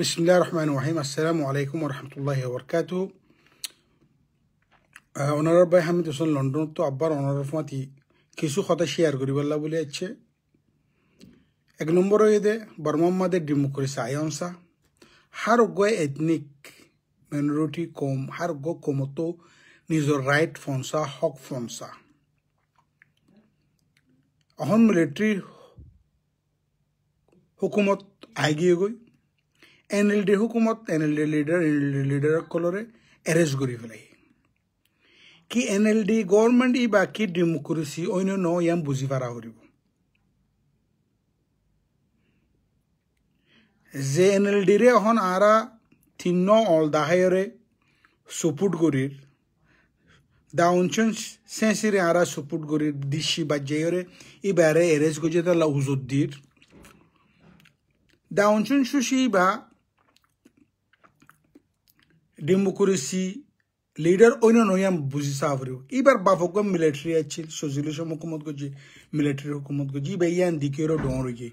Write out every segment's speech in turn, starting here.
بسم الله الرحمن الرحيم আসসালামু আলাইকুম রহমতুল্লাহ বরকাত অনারব ভাই হামিদ হোসেন লন্ডন তো আব্বার অনারব মাতি কিছু কথা শেয়ার করিবাল্লা বলে আছে এক নম্বর এদে বর্মাম্মাদের ডেমোক্রেসি আয়নসা হার গয় এথনিক মেনরিটি কম হার গ কমতো নিজৰ ৰাইট ফনচা হক ফনচা অসম মিলিটাৰী হুকুমত আহি গৈ এন এল ডি হুকুমত N L D leader N L D লিডাৰসকলৰে এৰেষ্ট কৰি পেলাই কি এন এল ডি গভৰ্ণমেণ্ট ই বা কি ডেমোক্রেসি অন্য ন ইয়াম বুজি পাৰা কৰিব জে এন এল ডিৰে অহন আৰা থিন্ন অল দাহায়রে সুপুট গরির দা অঞ্চন চেঁচিৰে আৰা চপুট গৰিৰ দিশি জেয়রে ই বারে এৰেষ্ট গজে তালা উজুদ্দিৰ দা অঞ্চন সুশি বা ডেমোক্রেসি লিডার অন্য নয় আমি বুঝি সাফরিও এইবার বাফক মিলিটারি আছে সজিলেশ হুকুমত করছে মিলিটারি হুকুমত করছে এই বাই ইয়ান দিকে ডরিয়ে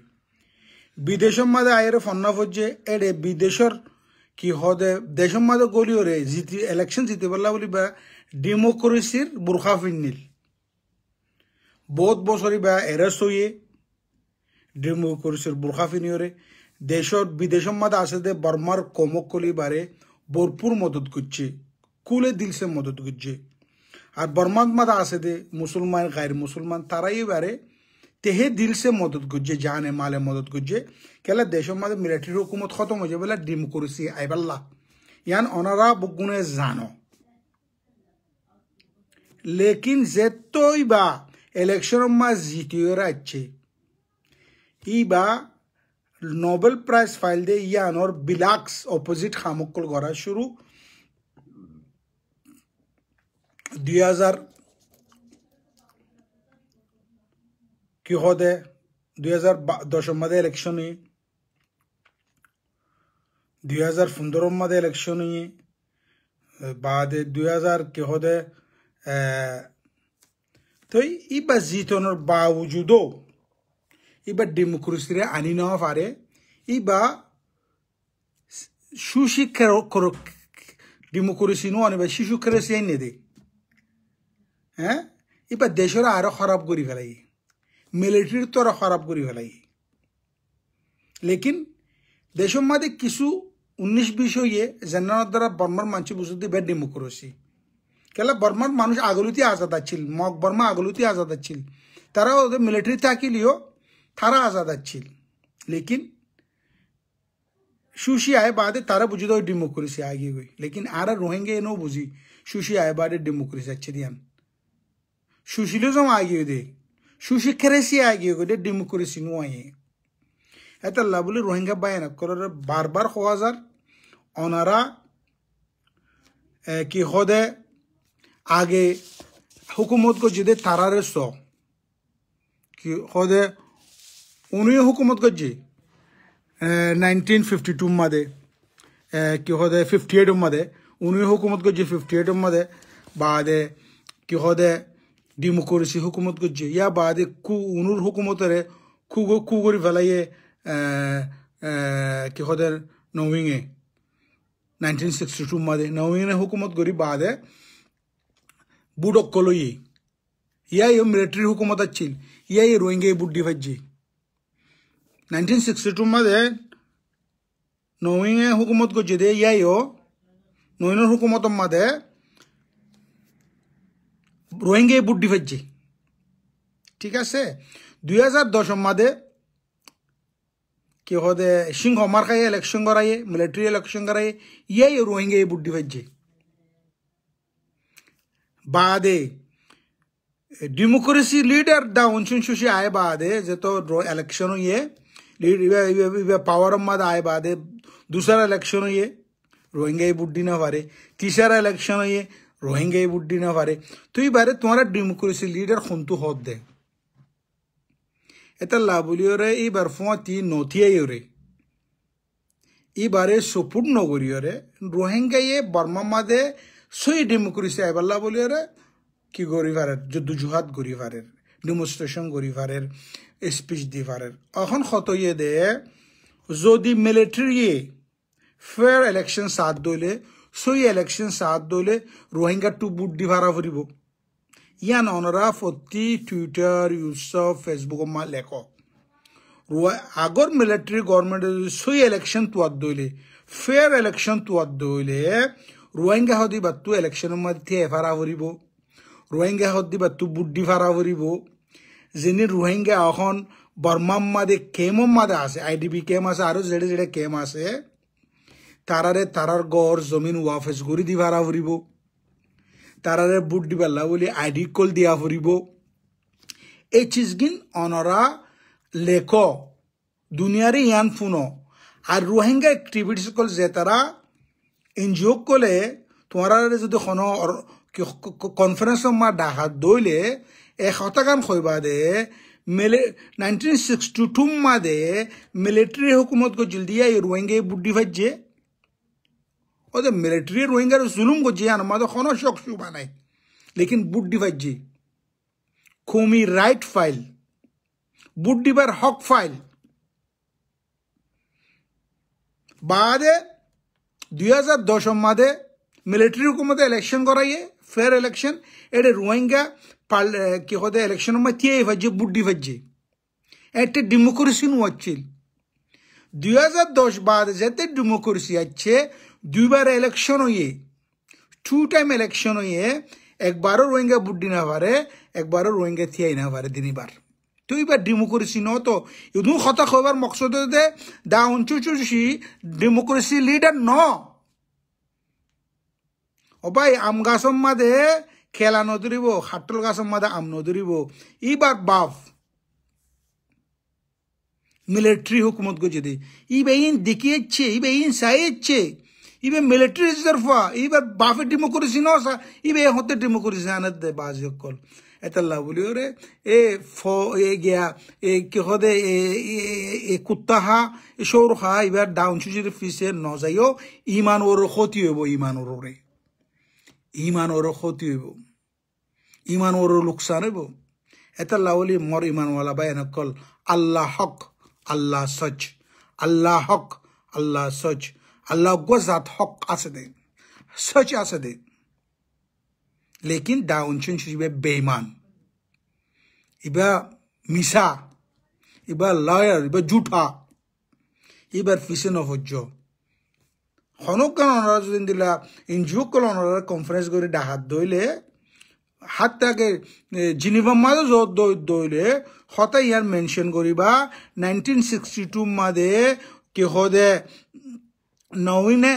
বিদেশের মাঝে আয়ের ফন্না ফজে এডে বিদেশর কি হদে দেশের মাঝে গলিও রে জিতি ইলেকশন জিতে পারলা বলি বা ডেমোক্রেসির বুরখা ফিন্নিল বহুত বছরই বা এরা শোয়ে ডেমোক্রেসির বুরখা ফিনিও রে দেশর বিদেশের মাঝে আসে দে বর্মার কমক কলি বারে ভরপুর মদত করছে কুলে দিলসে মদত করছে আর বর্মাদ মাদা আছে দে মুসলমান গায়ের মুসলমান তারাই এবারে তেহে দিল মদত করছে জানে মালে মদত করছে কেলা দেশের মাঝে মিলিটারি হুকুমত খতম হয়ে যাবে ডেমোক্রেসি আইবাল্লা ইয়ান অনারা বগুনে জানো লেকিন যেতই বা ইলেকশনের মাস জিতিয়ে রাখছে ই বা नोबेल प्राइज फाइल्दे यान और बिलाक्स ऑपोजिट खामुक्कुल गोरा शुरू 2000 की होदे इलेक्शन हुई 2015 मध्य इलेक्शन हुई बाद जीतने बावजूदो ইবা ডেমোক্রেসিরে আনি নেওয়া পারে ইবা সুশিক্ষার ডেমোক্রেসি নো আনিবা শিশুক্ষারেসি আনি দে হ্যাঁ ইবা দেশের আরো খারাপ করে ফেলাই মিলিটারির তো আরো খারাপ করে ফেলাই লেকিন দেশের মাঝে কিছু উনিশ বিশ হইয়ে জেনার দ্বারা বর্মার মানুষ বুঝতে বে ডেমোক্রেসি কেলা বর্মার মানুষ আগলুতি আজাদ আছিল মগ বর্মা আগলুতি আজাদ আছিল তারা ওদের মিলিটারি থাকিলেও তারা আজাদ ছিল লেকিন সুশি আয় বাদে তারা বুঝি তো ডেমোক্রেসি আগিয়ে গই লেকিন আর রোহিঙ্গা এনেও বুঝি সুশি আয় বাদে ডেমোক্রেসি আছে দিয়ান সুশীল যেমন আগিয়ে দে সুশিক্ষারেসি আগিয়ে দে ডেমোক্রেসি নোয়াই এটা লা বলে রোহিঙ্গা বায় করার বারবার হওয়াজার অনারা কি হদে আগে হুকুমত গজিদে তারারে স কি হদে উনি হুকুমত করছি নাইনটিন ফিফটি টু মাদে কি হদে ফিফটি এইট মাদে উনিও হুকুমত করছি ফিফটি এইট মাদে বাদে কি হদে ডিমোক্রেসি হুকুমত করছি ইয়া বাদে কু উনুর হুকুমতরে খু খু করে ফেলাইয়ে কি হদের নৌইংয়ে নাইনটিন সিক্সটি টু মাদে নৌইংয়ে হুকুমত করি বাদে বুডক কলই ইয়াই মিলিটারি হুকুমত আছিল ইয়াই রোহিঙ্গা বুড্ডি ভাজ্যে टू मध्ये नोविंग हुकूमत को जिदे यायो नवीन हुकूमत मध्ये रोहिंगे बुड्डी फज्जे ठीक से दुहजार दस मधे कि हे सिंह मार्खाए इलेक्शन कराइए मिलिट्री इलेक्शन कराइए यही रोहिंगे बुड्डी फज्जे बादे डेमोक्रेसी लीडर दा उन सुशी आए बादे जे तो इलेक्शन हुई है পাওয়ার মাদ আয় বাদে দুসারা ইলেকশন হইয়ে রোহিঙ্গাই বুড্ডি না পারে তিসারা ইলেকশন হইয়ে রোহিঙ্গাই বুড্ডি না পারে তুই বারে তোমার ডেমোক্রেসি লিডার খুন্তু হত দে এটা লাভলিও রে এই বার ফি নথিয়াই রে এইবারে সপুট নগরীয় রে রোহিঙ্গাইয়ে বর্মা মাদে সই ডেমোক্রেসি আইবার লাভলিও রে কি গরিবারের যুদ্ধজুহাত গরিবারের ডেমনস্ট্রেশন করি পারের স্পিচ দি পারের এখন খতইয়ে দে যদি মিলিটারিয়ে ফেয়ার ইলেকশন সাত দইলে সই ইলেকশন সাত দইলে রোহিঙ্গা টু বুট দি ভাড়া ফুরিব ইয়ান অনরা ফতি টুইটার ইউটিউব ফেসবুক মা লেখ আগর মিলিটারি গভর্নমেন্টে যদি সই ইলেকশন তোয়াত দইলে ফেয়ার ইলেকশন তোয়াত দইলে রোহিঙ্গা হদি বাত্তু ইলেকশনের মধ্যে এফারা ভরিব রোহিঙ্গা হত দিবা তু বুদ্ধি ফারা করিব যিনি রোহিঙ্গা এখন বর্মাম মাদে কেমম মাদে আছে আই আইডিবি কেম আছে আৰু যেডে যেডে কেম আছে তারারে তারার গড় জমিন ওয়াফেস করে দি ভাড়া ফুরিব তারারে বুট দিবাল্লা বলি আইডি কল দিয়া ফুরিব এই চিজগিন অনরা লেখ দুনিয়ারে ইয়ান ফুন আর রোহিঙ্গা অ্যাক্টিভিটিস কল যে তারা এনজিও কলে তোমারা যদি কোনো কনফারেন্স মা ডাহাত দইলে এক হতাগান শৈবাদে দে মেলে নাইনটিন সিক্সটি টু টু মাদে মিলিটারি হুকুমত গজিল দিয়ে রোহিঙ্গে বুদ্ধি ও যে মিলিটারি রোহিঙ্গার জুলুম গজি আন মাদে কোনো শখ শুভা নাই লেকিন বুদ্ধি ভাজ্যে খুমি রাইট ফাইল বুদ্ধিবার হক ফাইল বাদে দুই হাজার দশ মাদে মিলিটারি হুকুমতে ইলেকশন করাইয়ে ফেয়ার ইলেকশন এটা রোহিঙ্গা পার্লে কি হতে ইলেকশন মধ্যে থিয়ে ভাজ্যে বুড্ডি ভাজ্যে একটা ডেমোক্রেসি নোয়াচ্ছিল দুই হাজার দশ বাদ যেতে ডেমোক্রেসি আছে দুইবার ইলেকশন হইয়ে টু টাইম ইলেকশন হইয়ে একবারও রোহিঙ্গা বুড্ডি না পারে একবারও রোহিঙ্গা থিয়াই না পারে দিনিবার তো এবার ডেমোক্রেসি ন তো ইদু হতাশ হবার মকসদ দে দা চুষি ডেমোক্রেসি লিডার ন অবাই আম গাছম মাদে খেলা নদুরিব হাটল গাছম মাদে আম নদুরিব ইবার বাফ মিলিটারি হুকুমত গজিদি ইবে ইন দেখিয়েছে ইবে ইন সাইয়েছে ইবে মিলিটারি তরফা ইবে বাফে ডেমোক্রেসি নসা ইবে হতে ডেমোক্রেসি আনে দে বাজি কল এতাল্লা বলি ওরে এ ফ এ গিয়া এ কি হদে এ কুত্তাহা সৌরহা ইবার ডাউন সুজির ফিসে নজাইও ইমান ওর ক্ষতি হইব ইমান ওর রে ইমানৰো ক্ষতি হ'ব ইমানৰো লোকচান হ'ব এটা লাৱলি মর ইমানওয়ালা বা কল আল্লাহ হক আল্লাহ সচ আল্লাহ হক আল্লাহ সচ আল্লাহ গজাত হক আছে দে সচ আছে দে লেকিন দা উনচুন হিসেবে বেইমান ইবা মিশা ইবা লয়ার ইবা জুঠা ইবার ফিসেন অভজ্য হনকান অনারা যদি দিলা ইনজুকল কল কনফারেন্স করে ডাহাত দইলে তাকে জিনিভা মাদে জোর দই দইলে হতা ইয়ার মেনশন করিবা নাইনটিন সিক্সটি টু মাদে কেহদে নউনে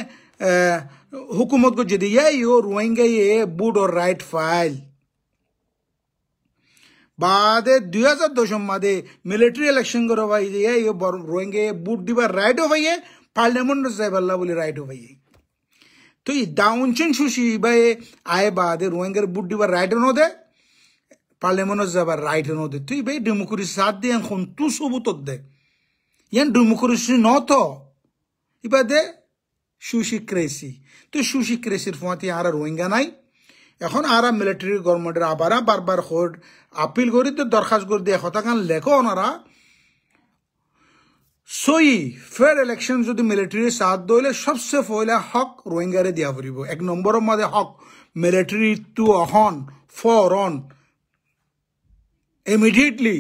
হুকুমত কো যদি ইয়া ইয়ো রোহিঙ্গা ইয়ে বুড অর রাইট ফাইল বাদে দুই হাজার দশম মাদে মিলিটারি ইলেকশন করো ভাই ইয়ে রোহিঙ্গা বুট দিবা রাইট ও ভাইয়ে পার্লামেন্ট জাইবাল্লা বলে রাইট হবে এই তো এই দাউন চেন শুশি বা এ আয় বা দে রোহিঙ্গার বুড্ডি বা রাইট নো দে পার্লামেন্ট যাবার রাইট নো দে তুই ভাই ডেমোক্রেসি সাত দে এখন তু সব উত্তর দে ইয়ান ডেমোক্রেসি ন তো এবার দে সুশি ক্রেসি তো সুশি ক্রেসির ফোঁতে আর রোহিঙ্গা নাই এখন আর মিলিটারি গভর্নমেন্টের আবার বারবার হোর্ট আপিল করে তো দরখাস্ত করে দিয়ে এখন লেখো ওনারা সই ফের ইলেকশন যদি মিলিটারির সাহায্য হইলে সবচেয়ে ফলে হক রোহিঙ্গারে দিয়া ফুরব এক নম্বরের মাঝে হক মিলিটারি টু অহন ফর অন ইমিডিয়েটলি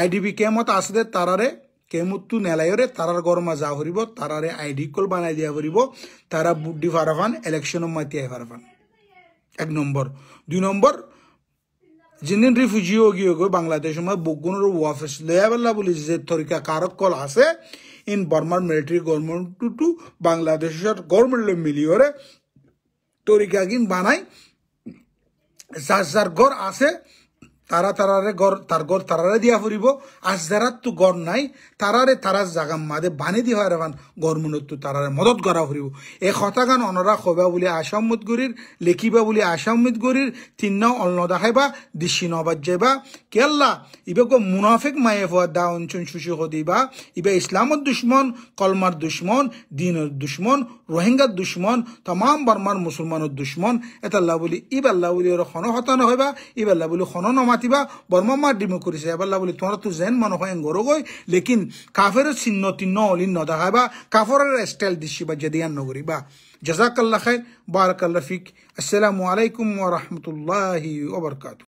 আইডিবি কেমত আসে তারারে কেমতো নেলাইরে তারার গরমা যা ফুরব তারারে আইডি কল বানাই দিয়া ফুরব তারা বুদ্ধি ফারাফান ইলেকশনের মাতিয়াই ফারাফান এক নম্বর দুই নম্বর যেদিন রিফিউজি গিয়ে গিয়ে বাংলাদেশ সময় বুকগুনের ওয়াফেস লয়াবেলা বলি যে তরিকা কারক কল আছে ইন বর্মার মিলিটারি গভর্নমেন্ট টু বাংলাদেশের গভর্নমেন্ট মিলিয়রে তরিকা কিন বানাই যার যার ঘর আছে তারা তারারে গড় তার গড় তারারে দিয়া ফুরিব আজ যারা তো গড় নাই তারারে তারার জাগাম মাদে বানি দি হয় রেবান গড় মূলত তারারে মদত করা ফুরিব এই গান অনরা খবা বলে আসাম মুদগুরির লিখিবা বলে আসাম মুদগুরির তিন নাও অন্ন দেখাইবা দিশি নবাদ যাইবা কেল্লা ইবেক মুনাফেক মায়ে ফুয়া দা অঞ্চন সুশি হদিবা ইবে ইসলামর দুশ্মন কলমার দুশ্মন দিনের দুশ্মন রোহিঙ্গার দুশ্মন তমাম বার্মার মুসলমানের দুশ্মন এতাল্লা বলি ইবাল্লা বলি ওরা হন হতা নহবা ইবাল্লা বলি হন নমা মাতিবা বর্মমা ডিমু ডিমো করিছে এবাল্লা বলি তোমার তো জেন মনে হয় গরো গই লেকিন কাফের চিহ্ন তিন্ন অলিন নদাহাবা কাফরের স্টাইল দিশিবা জেদিয়ান নগরিবা جزاك الله خير بارك الله فيك السلام عليكم ورحمة الله وبركاته